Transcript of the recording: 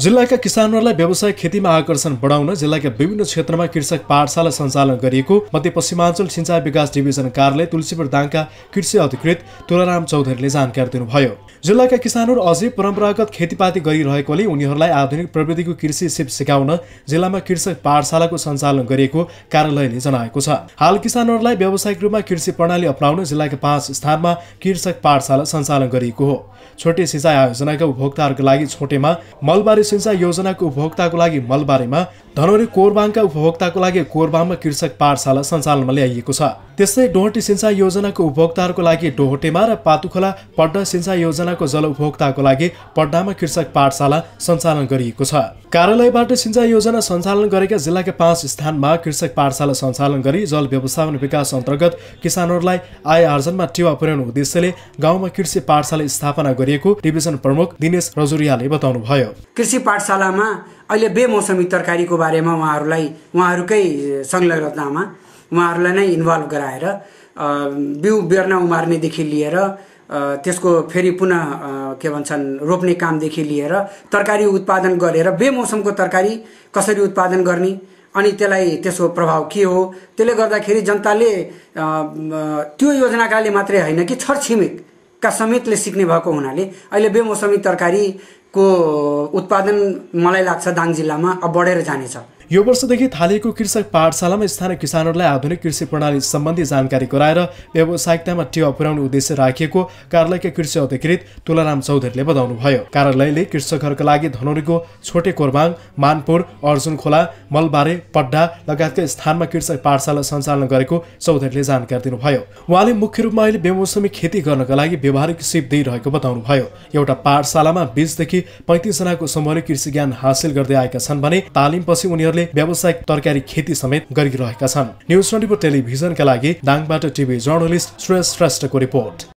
जिल्लाका किसानहरूलाई व्यवसाय खेतीमा आकर्षण बढाउन जिल्लाका विभिन्न क्षेत्रमा कृषक पाठशाला सञ्चालन गरिएको मध्य पश्चिमाञ्चल सिंचाई विकास डिभिजन कार्यालय तुलसीपुर दाङका कृषि अधिकृत तुलाराम चौधरीले जानकारी दिनुभयो जिल्लाका किसानहरू अझै परम्परागत खेतीपाती गरिरहेकोले उनीहरूलाई आधुनिक प्रविधिको कृषि सिप सिकाउन जिल्लामा कृषक पाठशालाको सञ्चालन गरिएको कार्यालयले जनाएको छ हाल किसानहरूलाई व्यावसायिक रूपमा कृषि प्रणाली अपनाउन जिल्लाका पाँच स्थानमा कृषक पाठशाला सञ्चालन गरिएको हो छोटे सिँचाइ योजनाका उपभोक्ताहरूको लागि छोटेमा मलबारी सिँचाइ योजनाको उपभोक्ताको लागि मलबारीमा धनौरी कोरबाङका उपभोक्ताको लागि कोरबाङमा कृषक पाठशाला सञ्चालनमा ल्याइएको छ त्यस्तै डोहटी सिन्चाइ योजनाको उपभोक्ताहरूको लागि डोहटेमा र पातुखोला पड्डा सिन्चाइ योजनाको जल उपभोक्ताको लागि पड्डामा कृषक पाठशाला सञ्चालन गरिएको छ कार्यालयबाट सिन्चाइ योजना सञ्चालन गरेका जिल्लाका पाँच स्थानमा कृषक पाठशाला सञ्चालन गरी जल व्यवस्थापन विकास अन्तर्गत किसानहरूलाई आय आर्जनमा टेवा पुर्याउने उद्देश्यले गाउँमा कृषि पाठशाला स्थापना गरिएको डिभिजन प्रमुख दिनेश रजुरियाले बताउनुभयो कृषि पाठशालामा अहिले बेमौसमी तरकारीको बारेमा उहाँहरूलाई उहाँहरूकै संलग्नतामा उहाँहरूलाई नै इन्भल्भ गराएर बिउ बेर्ना उमार्नेदेखि लिएर त्यसको फेरि पुनः के भन्छन् रोप्ने कामदेखि लिएर तरकारी उत्पादन गरेर बेमौसमको तरकारी कसरी उत्पादन गर्ने अनि त्यसलाई त्यसको प्रभाव के हो त्यसले गर्दाखेरि जनताले त्यो योजनाकाले मात्रै होइन कि छरछिमेकका समेतले सिक्ने भएको हुनाले अहिले बेमौसमी तरकारी को उत्पादन मलाई लाग्छ दाङ जिल्लामा अब बढेर जानेछ यो वर्षदेखि थालिएको कृषक पाठशालामा स्थानीय किसानहरूलाई आधुनिक कृषि प्रणाली सम्बन्धी जानकारी गराएर व्यावसायिकतामा टेवा पुर्याउने उद्देश्य राखिएको कार्यालयका कृषि अधिकृत तुलाराम चौधरीले बताउनुभयो कार्यालयले कृषकहरूका लागि धनौरीको छोटे कोरबाङ मानपुर अर्जुन खोला मलबारे पड्डा लगायतका स्थानमा कृषक पाठशाला सञ्चालन गरेको चौधरीले जानकारी दिनुभयो उहाँले मुख्य रूपमा अहिले बेमौसमी खेती गर्नका लागि व्यवहारिक सिप दिइरहेको बताउनुभयो एउटा पाठशालामा बिसदेखि पैँतिसजनाको समूहले कृषि ज्ञान हासिल गर्दै आएका छन् भने तालिमपछि उनीहरूले उनीहरूले व्यावसायिक तरकारी खेती समेत गरिरहेका छन् न्युज ट्वेन्टी फोर टेलिभिजनका लागि दाङबाट टिभी जर्नलिस्ट श्रेय श्रेष्ठको रिपोर्ट